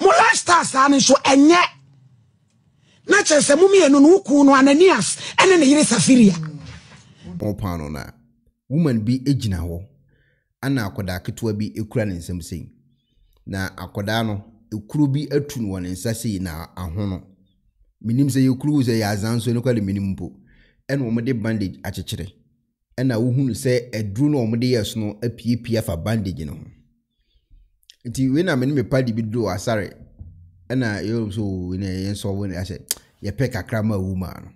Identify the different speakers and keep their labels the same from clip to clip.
Speaker 1: mo lifestyle saa no nso ɛnyɛ na kyerɛ sɛ mo mmienu no wokuu no ananias ɛne ne yere safiria
Speaker 2: ɔpaa no no a woman bi gyina hɔ ana akwadaa ketewa bi kura ne nsam sei na akwadaa no ekuro bi atu no wɔ ne nsa sei na ahono no menim sɛ yɛkuro sɛ yɛ azan so nokwade menim mpo ɛna wɔmde bandage akyekyere ɛna wohunu sɛ aduro no wɔmde yɛ so no apiepie afa bandage no ho nti wei na mene mepa de bi do asare ɛna yɛwom sɛ oh, ne yɛnsɔwo ne ahyɛ yɛpɛ kakra ma awu ma no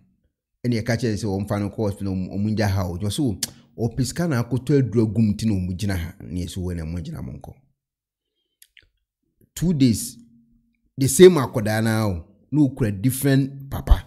Speaker 2: ɛne yɛka kyerɛ sɛ wɔmfa no kɔ hospital ɔmu gya ha wo kyɛ so oh, ɔpɛ sika na akɔtɔ adura gum nti na ɔmu gyina ha ne yɛsɛ oh, wei na mo mo nkɔ two days the same akwadaa no o na ɔkura different papa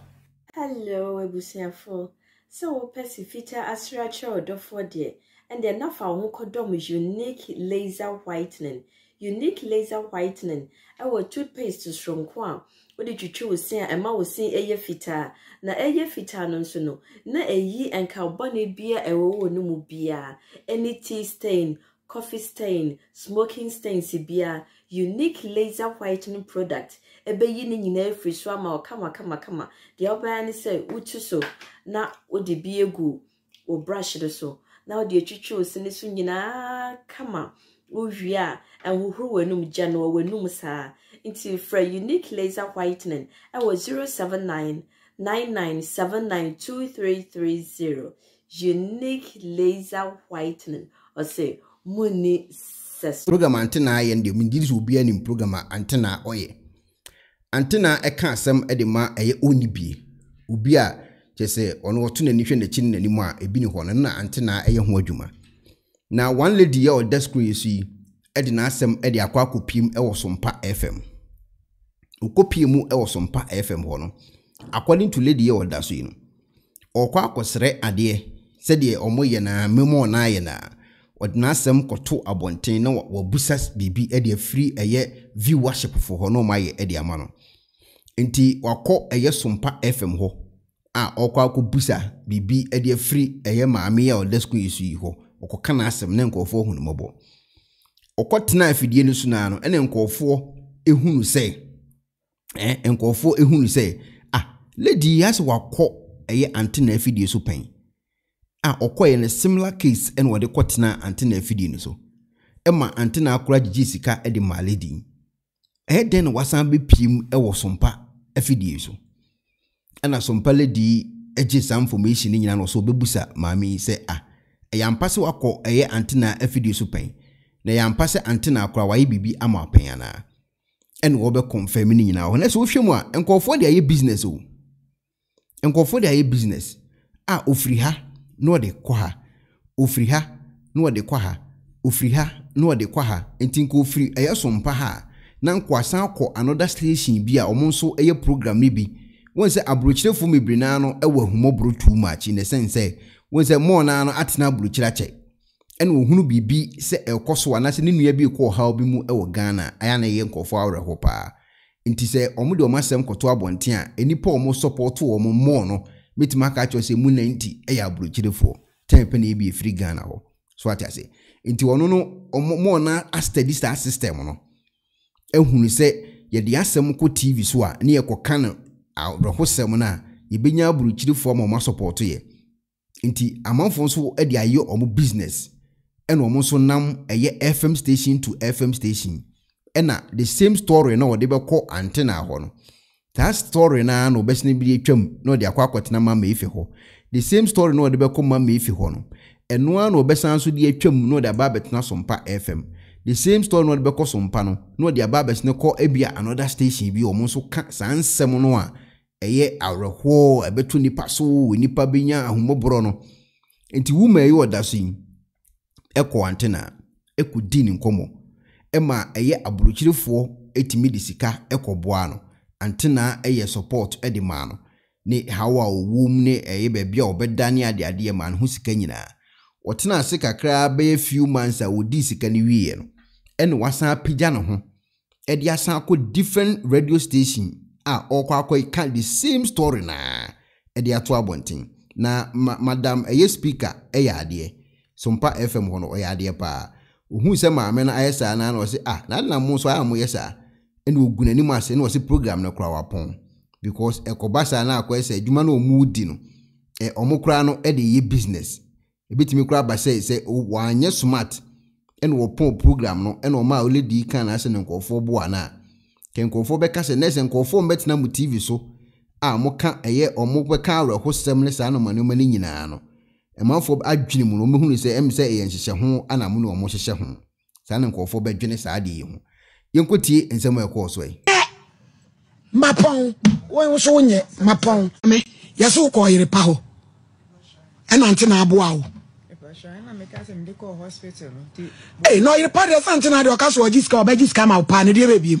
Speaker 2: hello abusuafoɔ sɛ wopɛ si fitaa asere akyerɛ ɔdɔfoɔ deɛ ɛndeɛ na fa wo ho kɔdɔm unique laser whitening unique laser whitening ɛwɔ toothpaste soronko a wode twitwi wo sen a ɛma wo sen ɛyɛ fitaa na ɛyɛ fitaa no nso no na ɛyi nkabɔne bia ɛwɔ wɔ no mu biara ɛne tea stain coffee stain smoking stains biara unique laser whitening product ɛbɛyi ne nyinaa afiri so ama kama kama. deɛ wobɛyɛ ne sɛ wotu so na wode bi egu wo brush no so na wode atwitwi wo sen so nyinaa kama wowie a ahohoro w'anum gya no w'anum saa nti frɛ unique laser whitening ɛwɔ 079 99792330 unique laser whitening ɔsɛ munni sɛso. program antena ayɛ no deɛ megyiri sɛ obiara nim program a antena ɔyɛ antena ɛka asɛm ɛde ma ɛyɛ ɔnnibie obi a kyerɛ sɛ ɔno ɔto n'ani hwɛ n'akyi n'anim a ebi ne hɔ no na antena ɛyɛ ho adwuma na one lady yɛ ɔda screen yi so yi de n'asɛm de akɔ akɔpie mu wɔ sompa fm okɔpie mu wɔ sompa fm hɔ no according to lady yɛ ɔda so yi no ɔkɔ akɔsrɛ adeɛ sɛdeɛ ɔmo yɛ na mmemu ɔna ayɛ na ɔde n'asɛm kɔto abɔnten na wabusa biribi de afiri ɛyɛ viewership fo hɔ na ɔmo ayɛ de ama no nti wakɔ ɛyɛ sompa fm hɔ a ɔkɔ akɔbusa biribi de afiri ɛyɛ maame a ɔda sukuu yi so yi hɔ ɔkɔka n'asɛm na nkurɔfoɔ hunu mmɔbɔ ɔkɔtena afidie no so naa no ɛna nkurɔfoɔ ehunu sɛ ɛɛ nkurɔfoɔ ehunu sɛ a ah, lady yi asɛ wakɔ ɛyɛ antena afidie so pɛn a ɔkɔyɛ no similar case ɛna wɔde kɔtena antena afidie no so ɛma antena akora gyigye sika ɛde maa lady yi ɛyɛ dɛn na wasan bɛpie mu ɛwɔ sompa afidie so ɛna sompa lady yi agye saa information no nyinaa na ɔsɛ ɔbɛbusa maame yi sɛ a. Ah, ɛyɛ ampa sɛ wakɔ ɛyɛ antena afidie so pɛn na ɛyɛ ampa sɛ antena akora wayɛ biribi ama apɛn anaa ɛna wɔbɛkɔ mfam no nyinaa hɔ na sɛ wohwɛ mu a nkɔɔfoɔ de ayɛ business o nkɔɔfoɔ de ayɛ business a ofiri ha na ɔde kɔ ha ofiri ha na ɔde kɔ ha ofiri ha na ɔde kɔ ha nti nka ofiri ɛyɛ sompa ha na nkɔasan akɔ anoda station bi a wɔn nso yɛ program no bi wɔn sɛ aburokyerɛfoɔ bebree naa no ɛwɔ ahumɔborɔ tuu maakyi na ɛsɛn sɛ wɔn sɛ mɔɔ naa no atena aburokyire akyɛ ɛna ohunu biribi sɛ ɛkɔ e so anaasɛ ne nua bi kɔ ɔhaw bi mu ɛwɔ e ghana ayɛ na ɛyɛ nkɔfoɔ paa nti sɛ wɔn de wɔn asɛm kɔtɔ abɔnten a nnipa a wɔn sɔpɔɔto wɔn mɔɔ no mɛtumi aka akyerɛ sɛ mu e na nti ɛyɛ aburokyerefoɔ ten pɛ na ebi efiri ghana hɔ so ate ase nti wɔn no mɔɔ na astadi saa system no ehunu sɛ yɛde asɛm kɔ tv so a ne yɛkɔka no awerɛhosɛm no a yɛbɛnya aburokyerefoɔ ma wɔn asɔpɔɔto yɛ nti amanfoɔ nso de ayɛ wɔn business ɛna wɔn nso nam ɛyɛ fm station to fm station ɛna the same story na wɔde bɛkɔ antenna hɔ no saa story na na wɔbɛsena bi atwam na wɔde akɔ akɔtena mama efi hɔ the same story na wɔde bɛkɔ mama efi hɔ no ɛnoa na wɔbɛsan nso de atwam na wɔde aba abɛtena sompa fm the same story na wɔde bɛkɔ sompa no na wɔde aba abɛsena kɔ ebia another station bi wɔn nso ka saa nsɛm no a. ɛyɛ awerɛhoɔ ɛbɛto nipa so nipa bɛnya ahomɔborɔ no nti wuma yi ɔda so yi ɛkɔ antena ɛkɔ di ne nkɔmɔ ɛma ɛyɛ aburokyerefoɔ ɛtumi de sika ɛkɔboa no antena ɛyɛ support ɛde maa no ne haw a ɔwɔ mu ne ɛyɛ baabi a ɔbɛdane adeadeɛ maa no ho sika nyinaa ɔtena ase kakra bɛyɛ few months a wɔdi sika no wieɛ no ɛna wasan apagya ne ho ɛde asan akɔ different radio station a ɔkɔ akɔ yi ka the same story na ɛde ato abɔnten na ma madam ɛyɛ speaker ɛyɛ adeɛ sompa fm hɔ no ɔyɛ adeɛ paa ohun sɛ maame no ayɛ saa na ɔsi ah na na mo nso ayɛ mo yɛ saa ɛna ogu n'anim ase na ɔsi program no kora wapɔn because ɛkɔba saa na akɔ sɛ adwuma na ɔmo di no ɛ ɔmo kora no ɛde yɛ business ebitumi kora ba sɛ sɛ wɔanyɛ smart ɛna wɔpɔn program no ɛna ɔmo a ɔlɛ di kan na asɛ ne nkɔfoɔ bo ana. nka nkurɔfoɔ bɛka sɛ nɛsɛ nkurɔfoɔ mbɛtena mu tv so a moka ɛyɛ ɔmo bɛka awerɛhosɛm ne saa nnoma nneɛma no nyinaa no ɛmanfoɔ adwene mu no wɔbɛhunu sɛ ɛm sɛ ɛyɛ nhyehyɛ ho ana mo ne ɔmo hyehyɛ ho saa ne nkurɔfoɔ bɛdwene saa adeɛ yi ho yɛnkɔtie nsɛm a ɛkɔɔ so yi. mapɔn wɔn nso nyɛ mapɔn me yɛsɛ wokɔ yere pa hɔ
Speaker 1: ɛnante na aboa wo na ɔyere pa deɛ sɛ nte na deɛ ɔka so ɔgye sika ɔbɛgye sika ma wo paa ne deɛ bɛbiem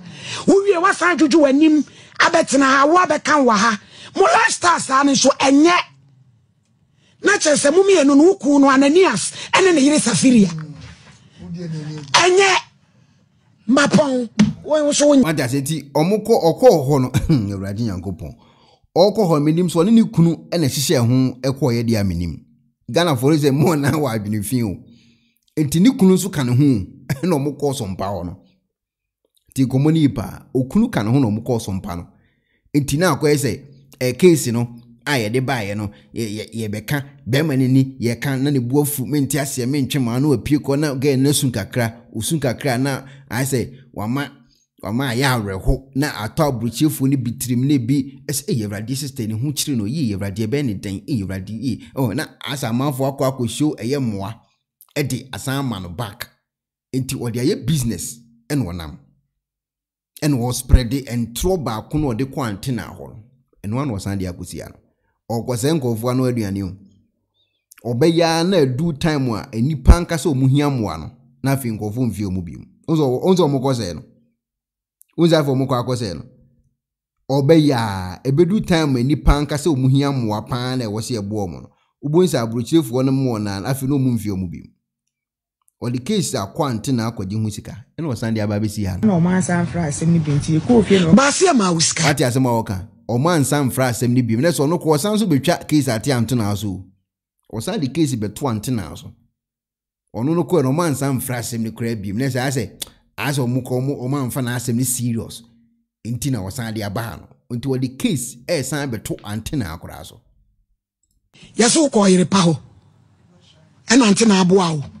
Speaker 1: wowie wasan adwodwo w'anim abɛtena ha wo abɛka ha mo lifestyle saa no nso ɛnyɛ na kyerɛ sɛ momienu no wo no ananias ɛne ne yere safiria ɛnyɛ
Speaker 2: mapɔn woatasɛ nti ɔmokɔ ɔkɔɔ hɔ no awurade nyankopɔn ɔkɔ hɔ menim sɛ ɔne ne kunu ɛna sɛ mɔɔ na adwene fi o nti ne kunu nso ka ne ho ɛna sɔmpa hɔ nti nkɔmmɔ no yi paa okunu ka ne ho na ɔmo kɔɔ so mpa no nti na akɔyɛ sɛ ɛɛ keesi no a yɛde baayɛ no yɛbɛka bɛrima no ni yɛka na ne bu afu mente aseɛ mentwe maa na wapie kɔ na gɛɛ no asu kakra osu kakra na ayɛ sɛ wama wama ayɛ awerɛho na atɔ aburokyefoɔ no bi tirim na bi ɛsɛ ɛyɛ awurade sista ne ho kyerɛ no yie awurade ɛbɛyɛ ne dan ɛyɛ awurade yie ɛwɔ na asa amanfoɔ akɔ akɔhyio ɛyɛ mmoa ɛde asan ama no back nti wɔde ayɛ business ɛna wɔnam ɛna wɔsprɛde ntorɔ baako na ɔde kɔ antena hɔ no ɛno ana ɔsan de akɔsia no ɔkɔsɛ nkɔfoɔ ano aduane o ɔbɛyɛ na adu time a nipa nkasa ɔmo hia mmoa no na afei nkɔfoɔ mfie ɔmo bi mu ɔnso ɔmo kɔsɛɛ no ɔnso afei ɔmo kɔ akɔsɛɛ no ɔbɛyɛ ebedu time a nipa nkasa ɔmo hia mmoa paa na ɛwɔ sɛ ɛboɔ ɔmo no ɔbɛnsa aburokyerefoɔ no mmoa na afei na ɔmo mfie ɔmo bi mu wɔde case akɔante na akɔgye ho sika ɛna ɔsan de aba bɛsi ha
Speaker 3: no ɔma ansan mfra asɛm no bi nti ɛkɔɔ fie no baase
Speaker 2: ama wo sika ate asɛm a wɔka ɔma ansan mfra asɛm no bi mu nɛ sɛ ɔno kɔ ɔsan so bɛtwa case ate antena so ɔsan de case bɛto antena so ɔno no kɔɛ no ɔma ansan mfra asɛm no koraa bi mu nɛ sɛ asɛ asɛ ɔmo kɔ ɔmo ɔma amfa n'asɛm no serious nti na ɔsan de aba ha no nti wɔde case ɛsan bɛto antena akora so yɛsɛ wokɔ ɔyere pa hɔ antena aboa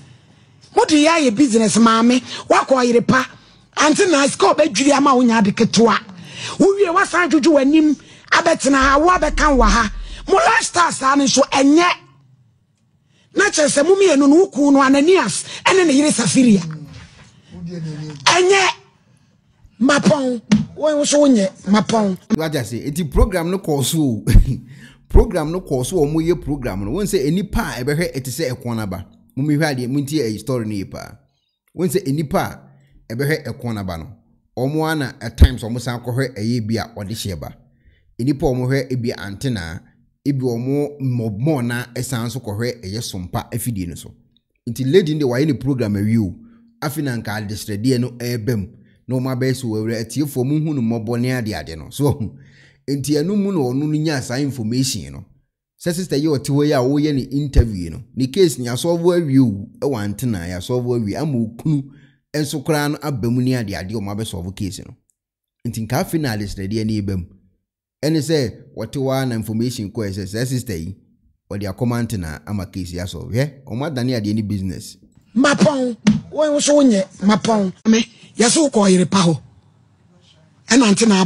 Speaker 1: wode yɛ ayɛ business maame woakɔ yere pa ante na sika ɔbɛdwiri ama wonya ade ketewa wowie woasan dwodwo w'anim abɛtena ha wo abɛka wɔ ha mo lifestyle saa no nso ɛnyɛ na kyerɛ sɛ mommienu no wo kuu no ananias ɛne ne yere safiria
Speaker 2: ɛnyɛ mapɔn wo so wonyɛ mapɔn wagya se nti program no kɔɔ so program no kɔɔ so wɔ mo yɛ program no wɔn sɛ nnipa a ɛbɛhwɛ ɛte sɛ ɛkɔn aba momehwɛ adeɛ montie ayi story no yi paa wɔn sɛ nnipa a ɛbɛhwɛ ɛko naba no wɔn na at times wɔn san kɔhwɛ ɛyɛ bi a ɔde hyɛ ba nnipa a wɔhwɛ ebi antenaa ebi wɔn na ɛsan so kɔhwɛ ɛyɛ sompa afidie no so nti lady de wayɛ ne program awie o afi na nka adesrɛdeɛ no ɛɛbɛ mu na wɔn abɛɛ so wɔwura atiefoɔ mu hu no mmɔbɔ ne adeade no so nti mu sɛ yi ɔte hɔ yi a wɔyɛ ne interview no ne case ne antena ama okunu nso koraa no aba mu ne ade no nti na adesrɛdeɛ ne eba mu ɛne sɛ wɔte hɔ a na information kɔɛ sɛ sɛ yi wɔde akɔma antena ama case yɛ adane adeɛ ne business. mapɔn wɔn nso
Speaker 1: mapɔn yere pa hɔ ɛna antena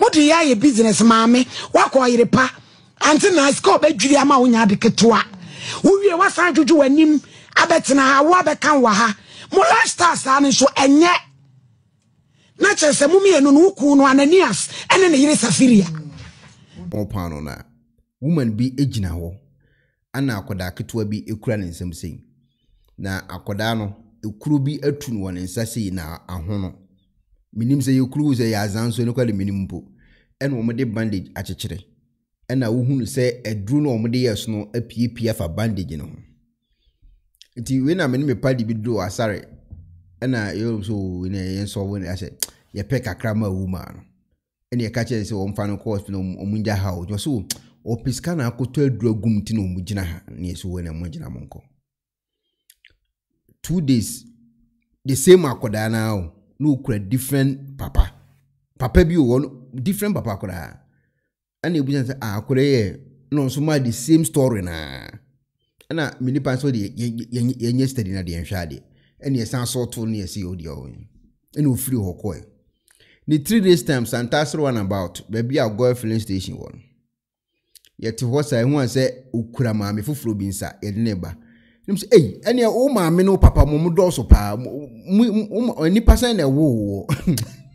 Speaker 1: wode yɛ ayɛ business maame woakɔ yere pa ante na sika ɔbɛdwiri ama wonya ade ketewa wowie woasan dwodwo w'anim abɛtena ha wo abɛka wa ha mo lifestyle saa no nso ɛnyɛ na kyerɛ sɛ momiɛno no woku no ananias ɛne ne yere safiria
Speaker 2: ɔpa no na a woman bi gyina hɔ ana akwadaa ketewa bi kura ne nsɛm sei na akwadaa no kuro bi atu no wɔ ne nsa sei na ahono minim sɛ yɛ kuru sɛ yɛ azan no nokware minim mpo ɛna wɔn de bandage akyekyere ɛna wohunu sɛ aduru no wɔn de yɛ so no apiepie afa bandage no ho nti wei na mene mepa de bi do asare ɛna yɛwɔ so oh, ne yɛn nso wɔn ahyɛ yɛpɛ kakra ma awu ma no ɛna yɛka kyerɛ sɛ wɔmfa no kɔ hospital wɔn gya ha o so oh, ɔpɛ sika na akɔtɔ aduru agum ti na wɔn gyina ha ne yɛ so wɔn wɔn gyina mo nkɔ two days the same akwadaa na o na okura different papa papa bi wɔ no different papa koraa ɛna ebusa sɛ ah, akora yɛ na nso maa the same story naa ɛna mi nipa nso deɛ yɛn yɛn yɛ study na deɛ nhwɛ adeɛ ɛna yɛsan asɔ to ne yɛsi yɛ ɔdeɛ ɔwɔ ɛna ofiri hɔ kɔɛ ne three days time santaasere one about baabi a goil filling station wɔ no yɛte hɔ saa ehu a sɛ okura maame foforɔ bi nsa yɛde ne ba nim sɛ ei, ɛni ɛ wo maame ne wo papa mo mo dɔɔso paa mo mo nipa sɛn na ɛwo wo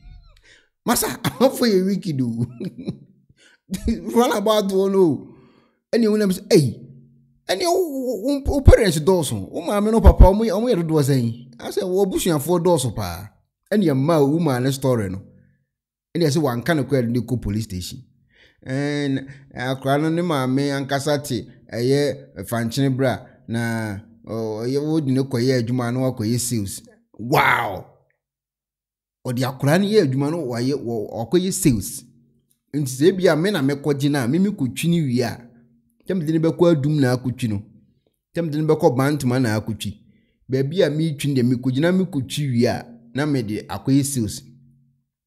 Speaker 2: masa amanfo yɛ wiki do run about wɔn o ɛni ewu nam sɛ eyi ɛni wo wo parents dɔɔso wo maame ne wo papa ɔmo yɛ ɔmo yɛ dodoɔ sɛn asɛ wɔ busuafoɔ dɔɔso paa ɛni ɛma wo maa ne story no ɛni ɛsɛ wanka ne kɔ ɛdi ne kɔ police station ɛn akora no ne maame ankasa te ɛyɛ fankyene bra na wɔde no kɔyɛ adwuma no wakɔyɛ sales wow ɔde akora no yɛ adwuma no wayɛ wakɔyɛ sales nti sɛ ebi a me na mɛkɔgye no a mimi kɔtwi no wie a tɛmde no bɛkɔ adum na akɔtwi no tɛmde no bɛkɔ bantoma na akɔtwi baabi a meretwi deɛ mekɔgyina mekɔtwi wie a na mede akɔyɛ sales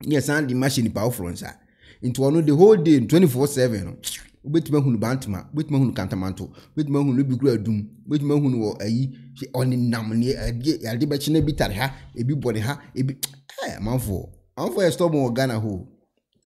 Speaker 2: yɛ san de machine nipa foforɔ nsa nti ɔno the whole day 24/7 no wobɛtumi ahunu bantama wobɛtumi ahunu kantamanto wobɛtumi ahunu ebi kura adum wobɛtumi ahunu wɔ ayi ɔnenam ne adeɛ adeɛ bɛkyi na ebi tare ha ebi bɔ ne ha ebi ɛɛ amanfoɔ amanfoɔ yɛ stɔɔ mu wɔ ghana hoo.